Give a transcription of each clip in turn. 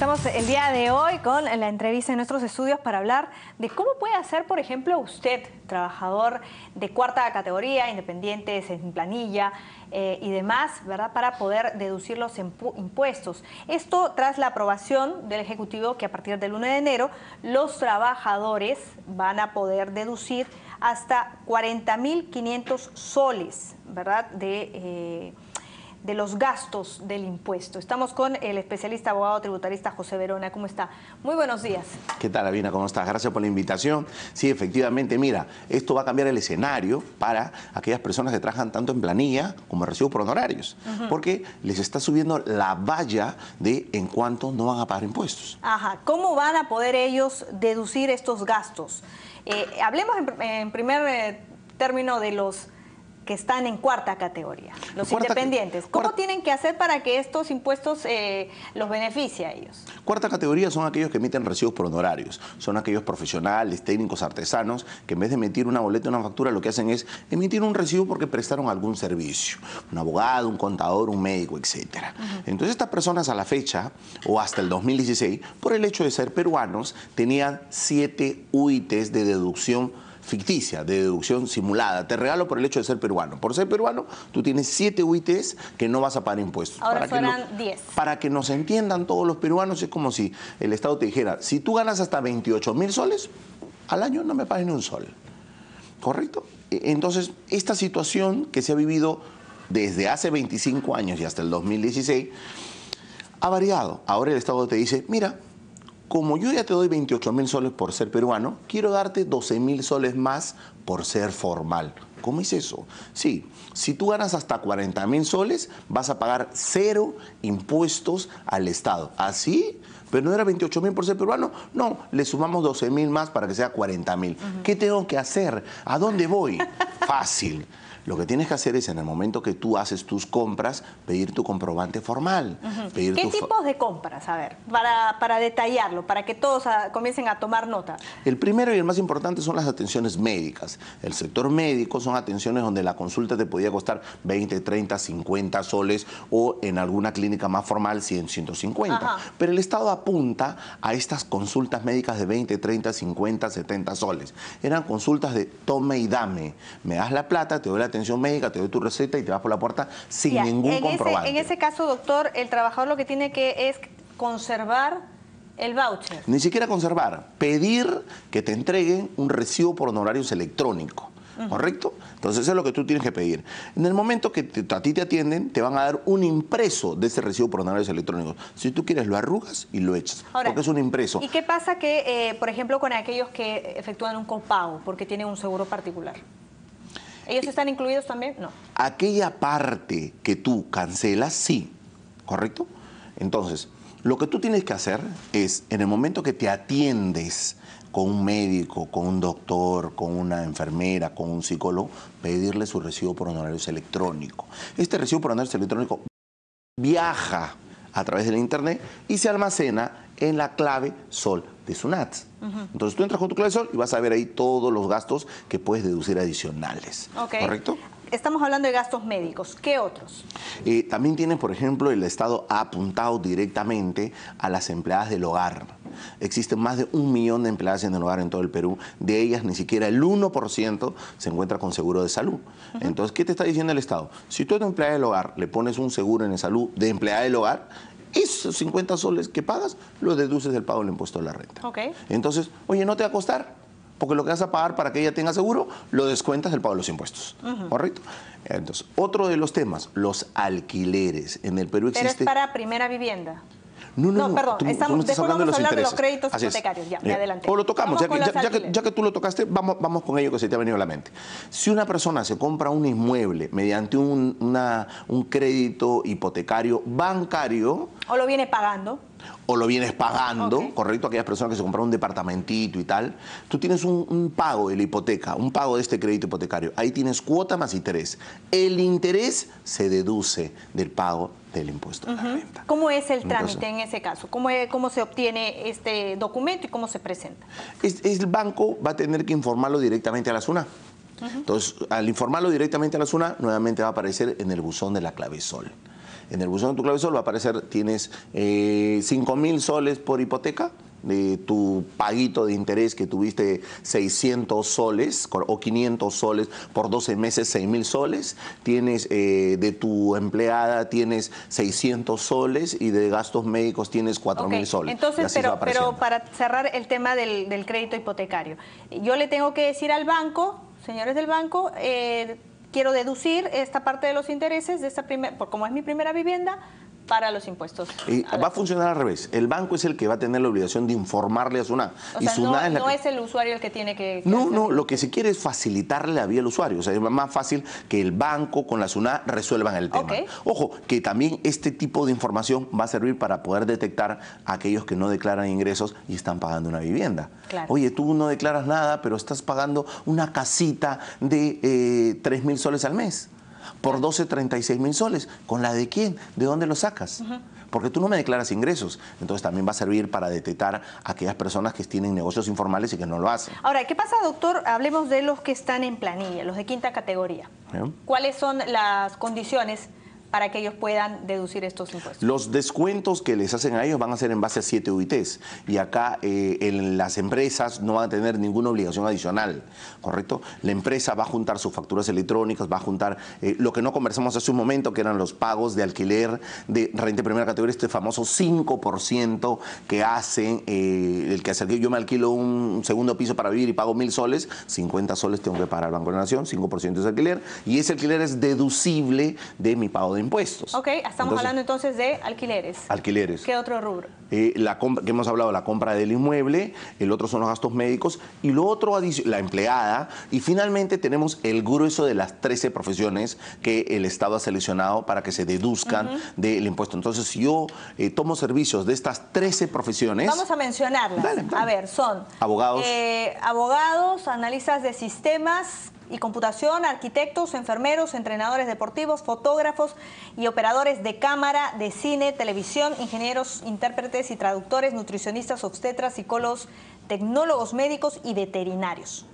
Estamos el día de hoy con la entrevista en nuestros estudios para hablar de cómo puede hacer, por ejemplo, usted, trabajador de cuarta categoría, independiente, en planilla eh, y demás, ¿verdad? Para poder deducir los impuestos. Esto tras la aprobación del Ejecutivo que a partir del 1 de enero los trabajadores van a poder deducir hasta 40.500 soles, ¿verdad? De, eh, de los gastos del impuesto. Estamos con el especialista abogado tributarista José Verona. ¿Cómo está? Muy buenos días. ¿Qué tal, Avina? ¿Cómo estás? Gracias por la invitación. Sí, efectivamente, mira, esto va a cambiar el escenario para aquellas personas que trabajan tanto en planilla como en recibo por honorarios, porque les está subiendo la valla de en cuánto no van a pagar impuestos. Ajá, ¿cómo van a poder ellos deducir estos gastos? Eh, hablemos en, primer eh, término de los que están en cuarta categoría, los independientes. ¿Cómo tienen que hacer para que estos impuestos eh, los beneficie a ellos? Cuarta categoría son aquellos que emiten recibos por honorarios, son aquellos profesionales, técnicos, artesanos, que en vez de emitir una boleta, una factura, lo que hacen es emitir un recibo porque prestaron algún servicio, un abogado, un contador, un médico, etc. Entonces estas personas a la fecha, o hasta el 2016, por el hecho de ser peruanos, tenían siete UITs de deducción ficticia, de deducción simulada. Te regalo por el hecho de ser peruano. Por ser peruano, tú tienes siete UITs que no vas a pagar impuestos. Ahora serán 10. Para que nos entiendan todos los peruanos, es como si el Estado te dijera, si tú ganas hasta 28 mil soles, al año no me pagas ni un sol. ¿Correcto? E, entonces, esta situación que se ha vivido desde hace 25 años y hasta el 2016 ha variado. Ahora el Estado te dice, mira, como yo ya te doy 28 mil soles por ser peruano, quiero darte 12 mil soles más por ser formal. ¿Cómo es eso? Sí, si tú ganas hasta 40 mil soles, vas a pagar cero impuestos al Estado. Así pero no era 28 mil por ser peruano, no, le sumamos 12 mil más para que sea 40 mil. ¿Qué tengo que hacer? ¿A dónde voy? Fácil. Lo que tienes que hacer es en el momento que tú haces tus compras, pedir tu comprobante formal. ¿Qué tipos de compras? A ver, para, detallarlo, para que todos ah, comiencen a tomar nota. El primero y el más importante son las atenciones médicas. El sector médico son atenciones donde la consulta te podía costar 20, 30, 50 soles o en alguna clínica más formal 100, 150. Pero el Estado apunta a estas consultas médicas de 20, 30, 50, 70 soles. Eran consultas de tome y dame. Me das la plata, te doy la atención médica, te doy tu receta y te vas por la puerta sin ningún en comprobante. en ese caso, doctor, el trabajador lo que tiene que es conservar el voucher. Ni siquiera conservar, pedir que te entreguen un recibo por honorarios electrónico. ¿correcto? Entonces eso es lo que tú tienes que pedir. En el momento que a ti te atienden, te van a dar un impreso de ese recibo por honorarios electrónicos. Si tú quieres, lo arrugas y lo echas, porque es un impreso. ¿Y qué pasa que, eh, por ejemplo, con aquellos que efectúan un copago porque tienen un seguro particular? ¿Ellos están incluidos también? No. Aquella parte que tú cancelas, sí, ¿correcto? Entonces, lo que tú tienes que hacer es, en el momento que te atiendes, con un médico, con un doctor, con una enfermera, con un psicólogo, pedirle su recibo por honorarios electrónicos. Este recibo por honorarios electrónico viaja a través del internet y se almacena en la clave Sol de SUNAT. Entonces tú entras con tu clave Sol y vas a ver ahí todos los gastos que puedes deducir adicionales. ¿Correcto? Estamos hablando de gastos médicos. ¿Qué otros? Eh, también tienen, por ejemplo, el Estado ha apuntado directamente a las empleadas del hogar Existen más de un millón de empleadas en el hogar en todo el Perú. De ellas, ni siquiera el 1% se encuentra con seguro de salud. Entonces, ¿qué te está diciendo el Estado? Si tú eres empleada del hogar le pones un seguro en el salud de empleada del hogar, esos 50 soles que pagas lo deduces del pago del impuesto a la renta. Okay. Entonces, oye, no te va a costar, porque lo que vas a pagar para que ella tenga seguro lo descuentas del pago de los impuestos. ¿Correcto? Entonces, otro de los temas, los alquileres. En el Perú existe. Pero es para primera vivienda. No, perdón, estamos, hablando de hablar de los créditos hipotecarios, ya, me adelanté. O lo tocamos, ya que, tú lo tocaste, vamos, vamos con ello que se te ha venido a la mente. Si una persona se compra un inmueble mediante un, una, un crédito hipotecario bancario... O lo viene pagando o lo vienes pagando, correcto, aquellas personas que se compraron un departamentito y tal, tú tienes un, un, pago de la hipoteca, un pago de este crédito hipotecario. Ahí tienes cuota más interés. El interés se deduce del pago del impuesto a la renta. ¿Cómo es el trámite en ese caso? ¿Cómo, se obtiene este documento y cómo se presenta? el banco va a tener que informarlo directamente a la SUNA. Entonces, al informarlo directamente a la SUNA, nuevamente va a aparecer en el buzón de la clave SOL. En el buzón de tu clave SOL va a aparecer, tienes eh, 5 mil soles por hipoteca, de tu paguito de interés que tuviste 600 soles o 500 soles por 12 meses, 6 mil soles, tienes eh, de tu empleada tienes 600 soles y de gastos médicos tienes 4 mil soles. Entonces, pero, para cerrar el tema del, crédito hipotecario, yo le tengo que decir al banco, señores del banco, eh, quiero deducir esta parte de los intereses de esta primer, por como es mi primera vivienda, para los impuestos. va a funcionar al revés. El banco es el que va a tener la obligación de informarle a SUNA. O sea, no, es, el usuario el que tiene que... No, no, lo que se quiere es facilitarle la vía al usuario. O sea, es más fácil que el banco con la SUNA resuelvan el tema. Ojo, que también este tipo de información va a servir para poder detectar a aquellos que no declaran ingresos y están pagando una vivienda. Oye, tú no declaras nada, pero estás pagando una casita de eh, tres mil soles al mes por 12, 36 mil soles. ¿Con la de quién? ¿De dónde lo sacas? Porque tú no me declaras ingresos. Entonces también va a servir para detectar a aquellas personas que tienen negocios informales y que no lo hacen. Ahora, ¿qué pasa, doctor? Hablemos de los que están en planilla, los de quinta categoría. ¿Eh? ¿Cuáles son las condiciones? para que ellos puedan deducir estos impuestos. Los descuentos que les hacen a ellos van a ser en base a 7 UITs y acá eh, en las empresas no van a tener ninguna obligación adicional, ¿correcto? La empresa va a juntar sus facturas electrónicas, va a juntar eh, lo que no conversamos hace un momento, que eran los pagos de alquiler de renta de primera categoría, este famoso 5% que hacen, eh, el que hace yo me alquilo un segundo piso para vivir y pago mil soles, 50 soles tengo que pagar al Banco de la Nación, 5% es alquiler y ese alquiler es deducible de mi pago de impuestos. Ok, estamos hablando entonces de alquileres. Alquileres. ¿Qué otro rubro? Eh, la compra, que hemos hablado, la compra del inmueble, el otro son los gastos médicos y lo otro, la empleada. Y finalmente tenemos el grueso de las 13 profesiones que el Estado ha seleccionado para que se deduzcan del impuesto. Entonces, si yo eh, tomo servicios de estas 13 profesiones... Vamos a mencionarlas. A ver, son... Abogados. Eh, abogados, analistas de sistemas, y computación, arquitectos, enfermeros, entrenadores deportivos, fotógrafos y operadores de cámara, de cine, televisión, ingenieros, intérpretes y traductores, nutricionistas, obstetras, psicólogos, tecnólogos médicos y veterinarios.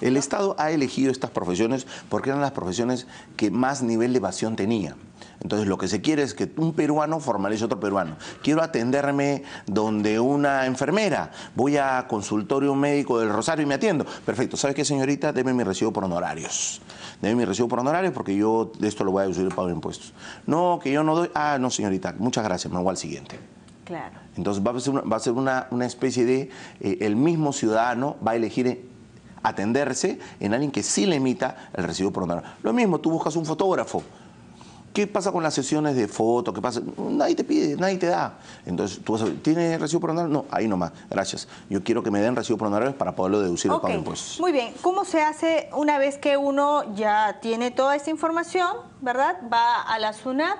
El Estado ha elegido estas profesiones porque eran las profesiones que más nivel de evasión tenían. Entonces lo que se quiere es que un peruano formalice otro peruano. Quiero atenderme donde una enfermera, voy a consultorio médico del Rosario y me atiendo. Perfecto, ¿sabes qué señorita? Deme mi recibo por honorarios. Deme mi recibo por honorarios porque yo de esto lo voy a usar para impuestos. No, que yo no doy. Ah, no señorita, muchas gracias, me voy al siguiente. Claro. Entonces va a ser una, especie de, eh, el mismo ciudadano va a elegir eh, atenderse en alguien que sí le emita el recibo por honorarios. Lo mismo, tú buscas un fotógrafo ¿Qué pasa con las sesiones de fotos? ¿Qué pasa? Nadie te pide, nadie te da. Entonces, tú vas a ¿tienes recibo por No, ahí nomás, gracias. Yo quiero que me den recibo por para poderlo deducir okay. impuestos. Muy bien, ¿cómo se hace una vez que uno ya tiene toda esta información, verdad? Va a la SUNAT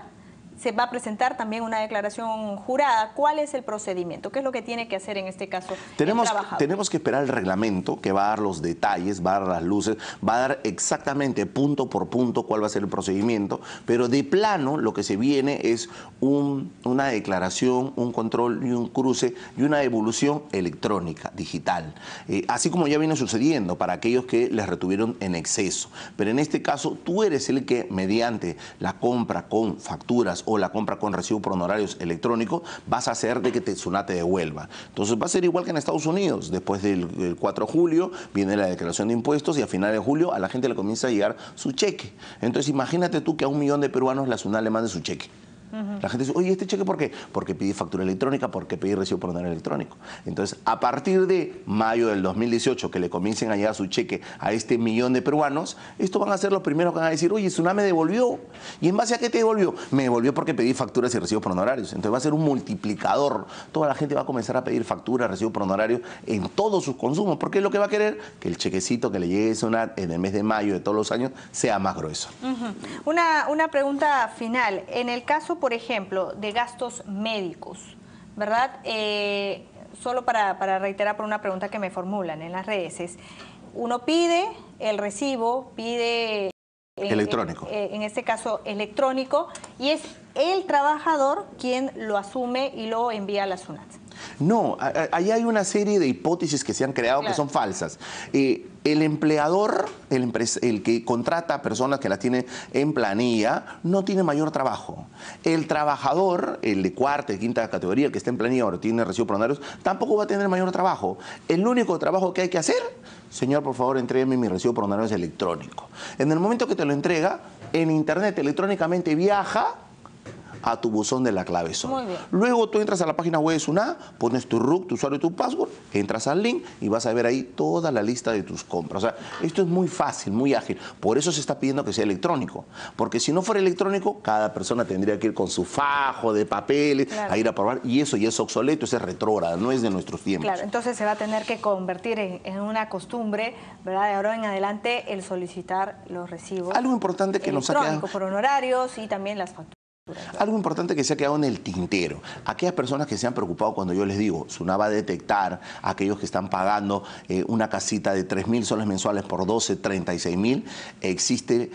se va a presentar también una declaración jurada. ¿Cuál es el procedimiento? ¿Qué es lo que tiene que hacer en este caso? Tenemos, tenemos que esperar el reglamento que va a dar los detalles, va a dar las luces, va a dar exactamente punto por punto cuál va a ser el procedimiento, pero de plano lo que se viene es un, una declaración, un control y un cruce y una evolución electrónica, digital. Eh, así como ya viene sucediendo para aquellos que les retuvieron en exceso. Pero en este caso tú eres el que mediante la compra con facturas o la compra con recibo por honorarios electrónico, vas a hacer de que Tetsuna te devuelva. Entonces va a ser igual que en Estados Unidos. Después del 4 de julio viene la declaración de impuestos y a finales de julio a la gente le comienza a llegar su cheque. Entonces imagínate tú que a un millón de peruanos la SUNAT le mande su cheque. La gente dice, oye, ¿este cheque por qué? Porque pedí factura electrónica, porque pedí recibo por honorario electrónico. Entonces, a partir de mayo del 2018, que le comiencen a llegar su cheque a este millón de peruanos, estos van a ser los primeros que van a decir, oye, Tsunami me devolvió. ¿Y en base a qué te devolvió? Me devolvió porque pedí facturas y recibo por honorarios. Entonces va a ser un multiplicador. Toda la gente va a comenzar a pedir facturas, recibo por honorarios en todos sus consumos, porque es lo que va a querer que el chequecito que le llegue Sunat en el mes de mayo de todos los años sea más grueso. una, una pregunta final. En el caso por ejemplo, de gastos médicos, ¿verdad? Eh, solo para, reiterar por una pregunta que me formulan en las redes, es, uno pide el recibo, pide... Eh, electrónico. En, eh, en este caso, electrónico, y es el trabajador quien lo asume y lo envía a la SUNAT. No, ahí hay una serie de hipótesis que se han creado que son falsas. Eh, el empleador, el, que contrata a personas que las tiene en planilla, no tiene mayor trabajo. El trabajador, el de cuarta y quinta categoría, que está en planilla o tiene recibo pronarios, tampoco va a tener mayor trabajo. El único trabajo que hay que hacer, señor, por favor, entrégueme mi recibo es electrónico. En el momento que te lo entrega, en Internet electrónicamente viaja a tu buzón de la clave SON. Luego tú entras a la página web de SUNA, pones tu RUC, tu usuario y tu password, entras al link y vas a ver ahí toda la lista de tus compras. O sea, esto es muy fácil, muy ágil. Por eso se está pidiendo que sea electrónico. Porque si no fuera electrónico, cada persona tendría que ir con su fajo de papeles a ir a probar. Y eso ya es obsoleto, es retrógrado, no es de nuestros tiempos. Claro, entonces se va a tener que convertir en, una costumbre, ¿verdad? De ahora en adelante, el solicitar los recibos. Algo importante que nos ha quedado. por honorarios y también las facturas. Algo importante que se ha quedado en el tintero. Aquellas personas que se han preocupado cuando yo les digo, Zunaba detectar a aquellos que están pagando eh, una casita de 3 mil soles mensuales por 12, 36 mil, existe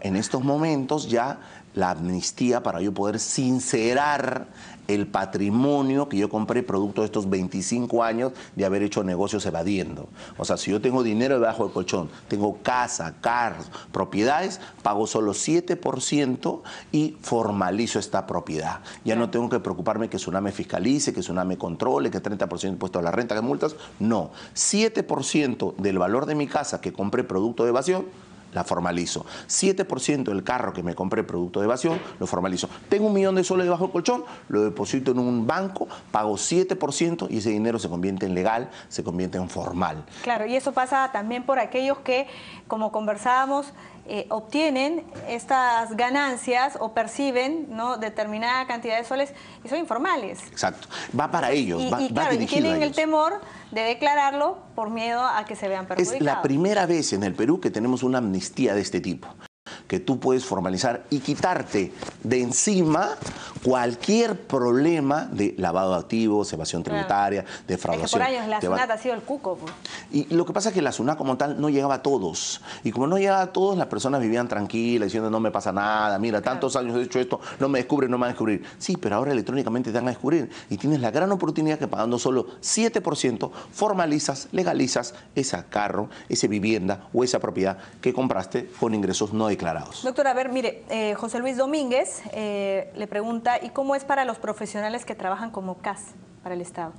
en estos momentos ya la amnistía para yo poder sincerar el patrimonio que yo compré producto de estos 25 años de haber hecho negocios evadiendo. O sea, si yo tengo dinero debajo del colchón, tengo casa, carros, propiedades, pago solo 7% y formalizo esta propiedad. Ya no tengo que preocuparme que Tsunami fiscalice, que Tsunami controle, que 30% de impuesto a la renta, que multas. No, 7% del valor de mi casa que compré producto de evasión la formalizo. 7% del carro que me compré producto de evasión, lo formalizo. Tengo un millón de soles debajo del colchón, lo deposito en un banco, pago 7% y ese dinero se convierte en legal, se convierte en formal. Claro, y eso pasa también por aquellos que, como conversábamos, eh, obtienen estas ganancias o perciben ¿no? determinada cantidad de soles y son informales. Exacto, va para ellos, va, claro, y tienen el temor de declararlo por miedo a que se vean perjudicados. Es la primera vez en el Perú que tenemos una amnistía de este tipo que tú puedes formalizar y quitarte de encima cualquier problema de lavado de activos, evasión tributaria, defraudación. Es por años la SUNAT ha sido el cuco. Y lo que pasa es que la SUNAT como tal no llegaba a todos. Y como no llegaba a todos, las personas vivían tranquilas, diciendo no me pasa nada, mira, tantos años he hecho esto, no me descubren, no me van a descubrir. Sí, pero ahora electrónicamente te van a descubrir. Y tienes la gran oportunidad que pagando solo 7% formalizas, legalizas ese carro, esa vivienda o esa propiedad que compraste con ingresos no declarados. Doctor, Doctora, a ver, mire, eh, José Luis Domínguez eh, le pregunta, ¿y cómo es para los profesionales que trabajan como CAS para el Estado?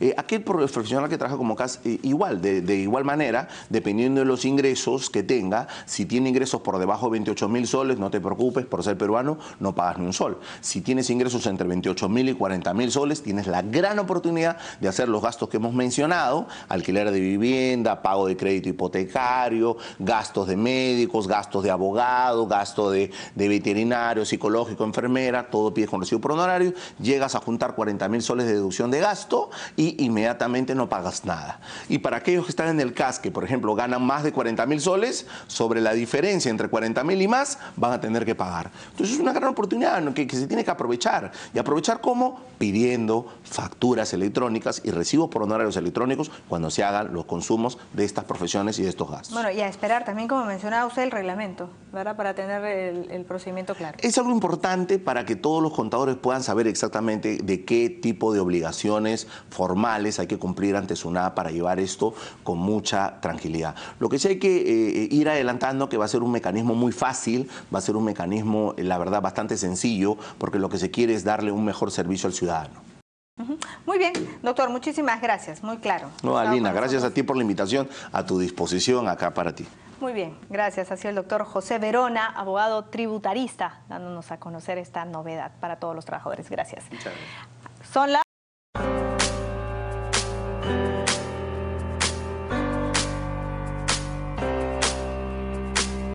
Eh, aquel profesional que trabaja como CAS, eh, igual, de, igual manera, dependiendo de los ingresos que tenga, si tiene ingresos por debajo de 28 mil soles, no te preocupes, por ser peruano no pagas ni un sol. Si tienes ingresos entre 28 mil y 40 mil soles, tienes la gran oportunidad de hacer los gastos que hemos mencionado, alquiler de vivienda, pago de crédito hipotecario, gastos de médicos, gastos de abogado, gasto de, veterinario, psicológico, enfermera, todo pides con recibo por honorario, llegas a juntar 40 mil soles de deducción de gasto, y inmediatamente no pagas nada. Y para aquellos que están en el CAS, que por ejemplo ganan más de 40 mil soles, sobre la diferencia entre 40 mil y más van a tener que pagar. Entonces es una gran oportunidad que, se tiene que aprovechar. ¿Y aprovechar cómo? Pidiendo facturas electrónicas y recibos por honorarios electrónicos cuando se hagan los consumos de estas profesiones y de estos gastos. Bueno, y a esperar también, como mencionaba usted, el reglamento, ¿verdad? Para tener el, el procedimiento claro. Es algo importante para que todos los contadores puedan saber exactamente de qué tipo de obligaciones formales hay que cumplir ante una para llevar esto con mucha tranquilidad. Lo que sí hay que eh, eh, ir adelantando que va a ser un mecanismo muy fácil, va a ser un mecanismo, eh, la verdad, bastante sencillo, porque lo que se quiere es darle un mejor servicio al ciudadano. Muy bien, doctor, muchísimas gracias, muy claro. No, Alina, gracias a ti por la invitación, a tu disposición acá para ti. Muy bien, gracias. Así el doctor José Verona, abogado tributarista, dándonos a conocer esta novedad para todos los trabajadores. Gracias. gracias. Son